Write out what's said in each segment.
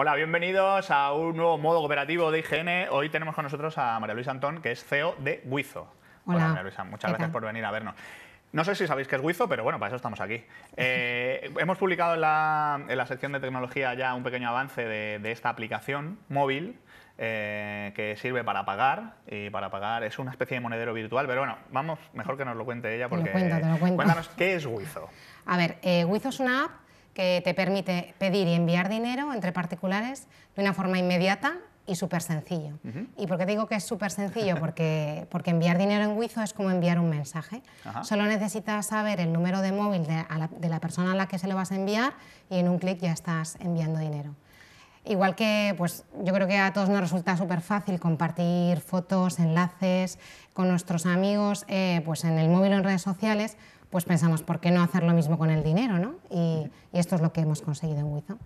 Hola, bienvenidos a un nuevo modo cooperativo de IGN. Hoy tenemos con nosotros a María Luisa Antón, que es CEO de Wizo. Hola, María Luisa, muchas gracias por venir a vernos. No sé si sabéis qué es Wizo, pero bueno, para eso estamos aquí. Eh, hemos publicado en la, sección de tecnología ya un pequeño avance de, esta aplicación móvil eh, que sirve para pagar y para pagar es una especie de monedero virtual, pero bueno, vamos, mejor que nos lo cuente ella porque... Cuéntanos, ¿qué es Wizo? A ver, eh, Wizo es una app que te permite pedir y enviar dinero entre particulares de una forma inmediata y súper sencillo. ¿Y por qué digo que es súper sencillo? Porque, enviar dinero en Wizo es como enviar un mensaje. Solo necesitas saber el número de móvil de, la, persona a la que se lo vas a enviar y en un clic ya estás enviando dinero. Igual que pues, yo creo que a todos nos resulta súper fácil compartir fotos, enlaces con nuestros amigos, eh, pues en el móvil o en redes sociales, pues pensamos, ¿por qué no hacer lo mismo con el dinero? ¿no? Y, y, esto es lo que hemos conseguido en Wizo.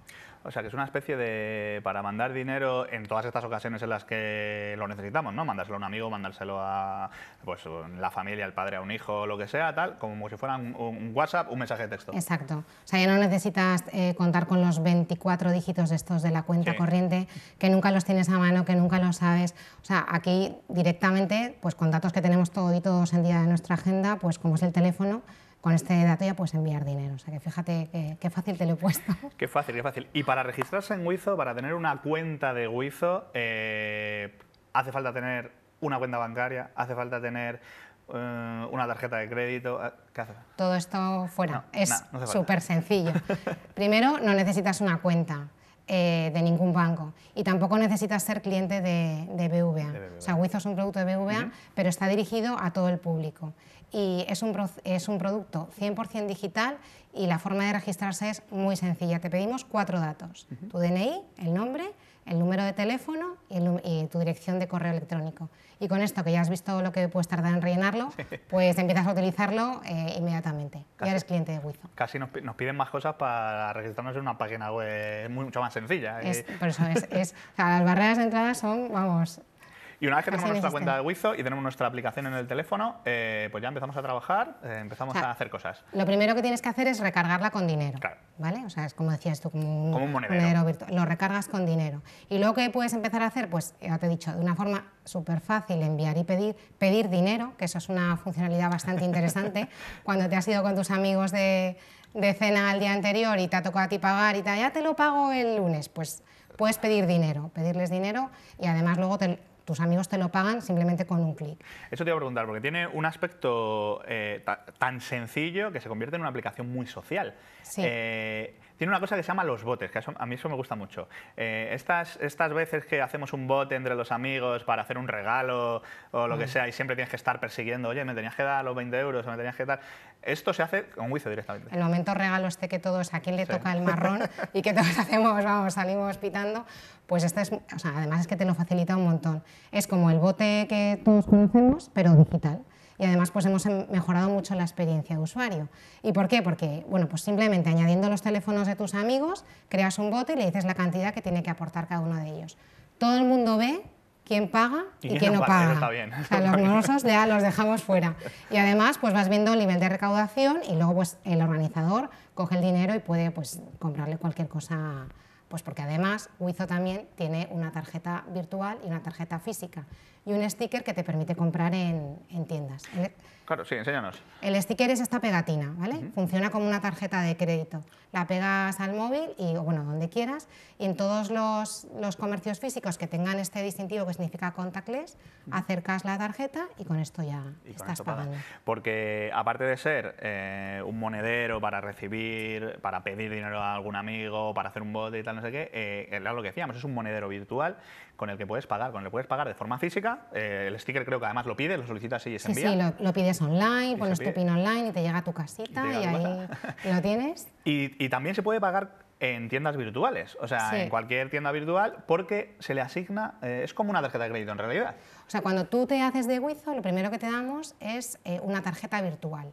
O sea, que es una especie de. para mandar dinero en todas estas ocasiones en las que lo necesitamos, ¿no? Mandárselo a un amigo, mandárselo a pues, la familia, al padre, a un hijo, lo que sea, tal, como si fuera un, WhatsApp, un mensaje de texto. Exacto. O sea, ya no necesitas eh, contar con los 24 dígitos de estos de la cuenta corriente, que nunca los tienes a mano, que nunca los sabes. O sea, aquí directamente, pues con datos que tenemos todo y todos en día de nuestra agenda, pues como es el teléfono, con este dato ya puedes enviar dinero. O sea que fíjate qué, fácil te lo he puesto. Qué fácil, qué fácil. Y para registrarse en Wizo, para tener una cuenta de Wizo, eh, hace falta tener una cuenta bancaria, hace falta tener eh, una tarjeta de crédito. Eh, ¿Qué hace? Todo esto fuera. es súper sencillo. Primero, no necesitas una cuenta. Eh, de ningún banco. Y tampoco necesitas ser cliente de, BVA. O sea, Wizo es un producto de BVA, pero está dirigido a todo el público. Y es un, es un producto 100% digital y la forma de registrarse es muy sencilla. Te pedimos cuatro datos. Tu DNI, el nombre, el número de teléfono y, tu dirección de correo electrónico. Y con esto, que ya has visto lo que puedes tardar en rellenarlo, pues empiezas a utilizarlo eh, inmediatamente. ya eres cliente de Wizo. Casi nos, piden más cosas para registrarnos en una página web mucho más sencilla. ¿eh? Es, por eso es, las barreras de entrada son, vamos, y una vez que tenemos nuestra cuenta de Wizo y tenemos nuestra aplicación en el teléfono, eh, pues ya empezamos a trabajar, eh, empezamos a hacer cosas. Lo primero que tienes que hacer es recargarla con dinero. Claro. ¿Vale? O sea, es como decías tú, como un, monedero. virtual. Lo recargas con dinero. Y luego, ¿qué puedes empezar a hacer? Pues, ya te he dicho, de una forma súper fácil enviar y pedir, pedir dinero, que eso es una funcionalidad bastante interesante. Cuando te has ido con tus amigos de, cena el día anterior y te ha tocado a ti pagar y te, ya te lo pago el lunes, pues puedes pedir dinero, pedirles dinero y además luego te, tus amigos te lo pagan simplemente con un clic. Eso te iba a preguntar, porque tiene un aspecto eh, tan sencillo que se convierte en una aplicación muy social. Sí. Eh, tiene una cosa que se llama los botes, que a mí eso me gusta mucho. Eh, estas, estas veces que hacemos un bote entre los amigos para hacer un regalo o lo que mm. sea y siempre tienes que estar persiguiendo, oye, me tenías que dar los 20 euros, o me tenías que dar... Esto se hace con juicio directamente. El momento regalo este que todos, a quién le toca el marrón y que todos hacemos, vamos, salimos pitando, pues esta es, además es que te lo facilita un montón. Es como el bote que todos conocemos, pero digital y además pues hemos em, mejorado mucho la experiencia de usuario. ¿Y por qué? Porque bueno, pues simplemente añadiendo los teléfonos de tus amigos, creas un bote y le dices la cantidad que tiene que aportar cada uno de ellos. Todo el mundo ve quién paga y, quién, no, paga. los morosos ya los dejamos fuera. Y además pues vas viendo el nivel de recaudación y luego pues el organizador coge el dinero y puede pues comprarle cualquier cosa pues porque además Wizo también tiene una tarjeta virtual y una tarjeta física y un sticker que te permite comprar en, tiendas. E- claro, sí, enséñanos. El sticker es esta pegatina, ¿vale? Funciona como una tarjeta de crédito. La pegas al móvil y, bueno, donde quieras, y en todos los, comercios físicos que tengan este distintivo que significa contactless, acercas la tarjeta y con esto ya estás pagando. Porque aparte de ser eh, un monedero para recibir, para pedir dinero a algún amigo, para hacer un bote y tal, que sé eh, era lo que decíamos, es un monedero virtual con el que puedes pagar, con el que puedes pagar de forma física, eh, el sticker creo que además lo pides, lo solicitas y se envía. Sí, sí lo, pides online, pones tu pin online y te llega a tu casita y, ahí lo tienes. Y, también se puede pagar en tiendas virtuales, o sea, en cualquier tienda virtual, porque se le asigna, eh, es como una tarjeta de crédito en realidad. O sea, cuando tú te haces de Wizo, lo primero que te damos es una tarjeta virtual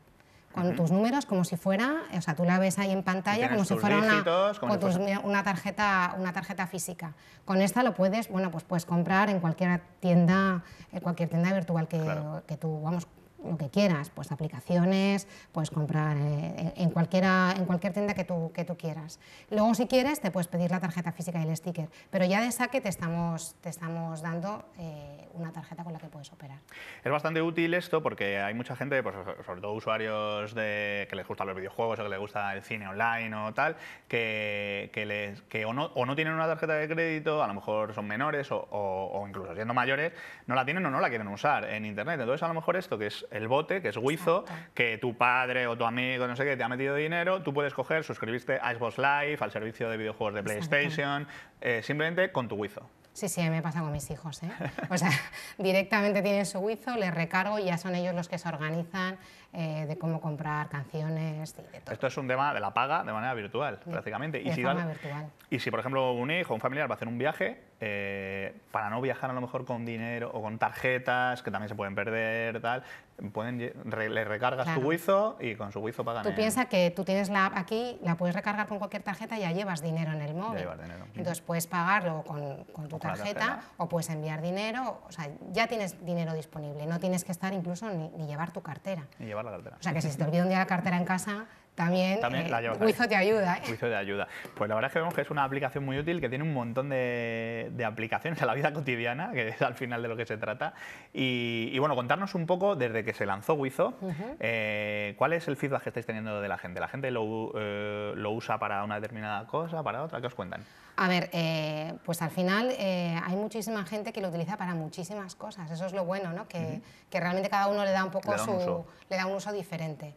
con tus números como si fuera, o sea, tú la ves ahí en pantalla como si fuera una, una, tarjeta, una tarjeta física. Con esta lo puedes, bueno, pues puedes comprar en cualquier tienda, en cualquier tienda virtual que, que tú, vamos, lo que quieras, pues aplicaciones, puedes comprar eh, eh, en, cualquiera, en cualquier tienda que tú, que tú quieras. Luego, si quieres, te puedes pedir la tarjeta física y el sticker, pero ya de saque te estamos, te estamos dando eh, una tarjeta con la que puedes operar. Es bastante útil esto porque hay mucha gente, pues, sobre todo usuarios que les gustan los videojuegos o que les gusta el cine online o tal, que, o, no, tienen una tarjeta de crédito, a lo mejor son menores o incluso siendo mayores, no la tienen o no la quieren usar en Internet. Entonces, a lo mejor esto que es el bote, que es Wizo, que tu padre o tu amigo, no sé qué, te ha metido dinero, tú puedes coger, suscribirte a Xbox Live, al servicio de videojuegos de PlayStation, eh, simplemente con tu Wizo. Sí, sí, me pasa con mis hijos. ¿eh? O sea, directamente tienen su Wizo, les recargo y ya son ellos los que se organizan eh, de cómo comprar canciones y de todo. Esto es un tema de la paga de manera virtual, prácticamente. y, si forma virtual. y si, por ejemplo, un hijo o un familiar va a hacer un viaje, eh, para no viajar a lo mejor con dinero o con tarjetas que también se pueden perder, tal, pueden, le recargas tu buizo y con su buizo pagan. Tú piensas que tú tienes la app aquí, la puedes recargar con cualquier tarjeta y ya llevas dinero en el móvil. Entonces puedes pagarlo con, tu tarjeta, o puedes enviar dinero, o sea, ya tienes dinero disponible, no tienes que estar incluso ni, llevar tu cartera. Ni llevar la cartera. O sea, que si se te olvida un la cartera en casa, también, eh, Wizo te ayuda. ¿eh? Wizo te ayuda. Pues la verdad es que vemos que es una aplicación muy útil, que tiene un montón de, aplicaciones a la vida cotidiana, que es al final de lo que se trata. Y, bueno, contarnos un poco desde que se lanzó Wizo, eh, ¿cuál es el feedback que estáis teniendo de la gente? ¿La gente lo, eh, lo usa para una determinada cosa, para otra? ¿Qué os cuentan? A ver, pues al final hay muchísima gente que lo utiliza para muchísimas cosas, eso es lo bueno, ¿no? que, que realmente cada uno le da un poco su... Uso. le da un uso diferente.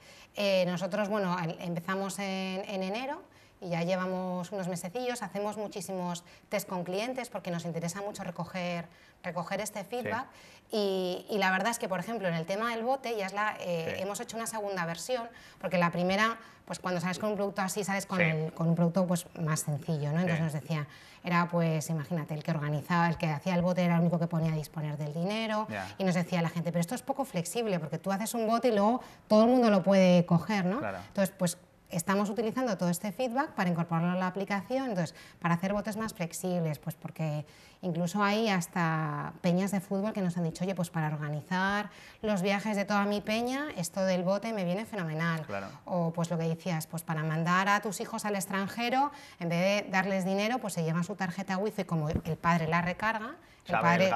nosotros, bueno, empezamos en, en enero y ya llevamos unos mesecillos, hacemos muchísimos test con clientes porque nos interesa mucho recoger, recoger este feedback y, la verdad es que, por ejemplo, en el tema del bote ya es la, eh, hemos hecho una segunda versión porque la primera, pues cuando sales con un producto así, sales con, un producto pues, más sencillo, ¿no? Entonces nos decía, era pues, imagínate, el que organizaba, el que hacía el bote era el único que ponía a disponer del dinero y nos decía la gente, pero esto es poco flexible porque tú haces un bote y luego todo el mundo lo puede coger, ¿no? Claro. Entonces, pues estamos utilizando todo este feedback para incorporarlo a la aplicación, entonces, para hacer botes más flexibles, pues porque incluso hay hasta peñas de fútbol que nos han dicho, oye, pues para organizar los viajes de toda mi peña, esto del bote me viene fenomenal. O pues lo que decías, pues para mandar a tus hijos al extranjero, en vez de darles dinero, pues se llevan su tarjeta wifi como el padre la recarga, el padre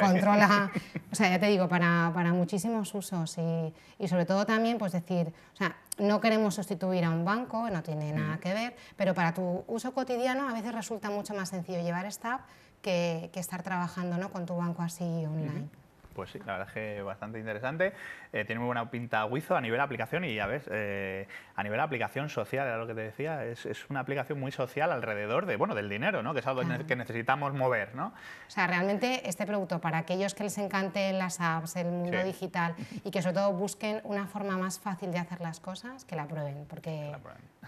controla, o sea, ya te digo, para, muchísimos usos y, y sobre todo también, pues decir, o sea, no queremos sustituir a un banco, no tiene nada mm. que ver, pero para tu uso cotidiano a veces resulta mucho más sencillo llevar esta app que, estar trabajando ¿no? con tu banco así online. Pues sí, la verdad es que bastante interesante. Eh, tiene muy buena pinta Wizo a nivel aplicación y ya ves, eh, a nivel aplicación social, era lo que te decía, es, es, una aplicación muy social alrededor de, bueno, del dinero, ¿no? que es algo que necesitamos mover. ¿no? O sea, realmente este producto para aquellos que les encanten las apps, el mundo digital y que sobre todo busquen una forma más fácil de hacer las cosas, que la prueben, porque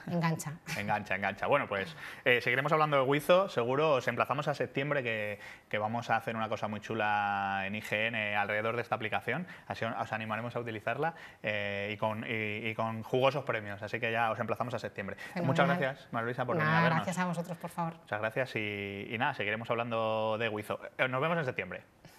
engancha. engancha, engancha. Bueno, pues eh, seguiremos hablando de Wizo, seguro os emplazamos a septiembre que, que vamos a hacer una cosa muy chula en IGN alrededor de esta aplicación. Así os animaremos a utilizarla eh, y, con, con jugosos premios. Así que ya os emplazamos a septiembre. Muchas gracias, Marluisa, por venir Gracias a vosotros, por favor. Muchas gracias y, y nada, seguiremos hablando de Wizo. Eh, nos vemos en septiembre.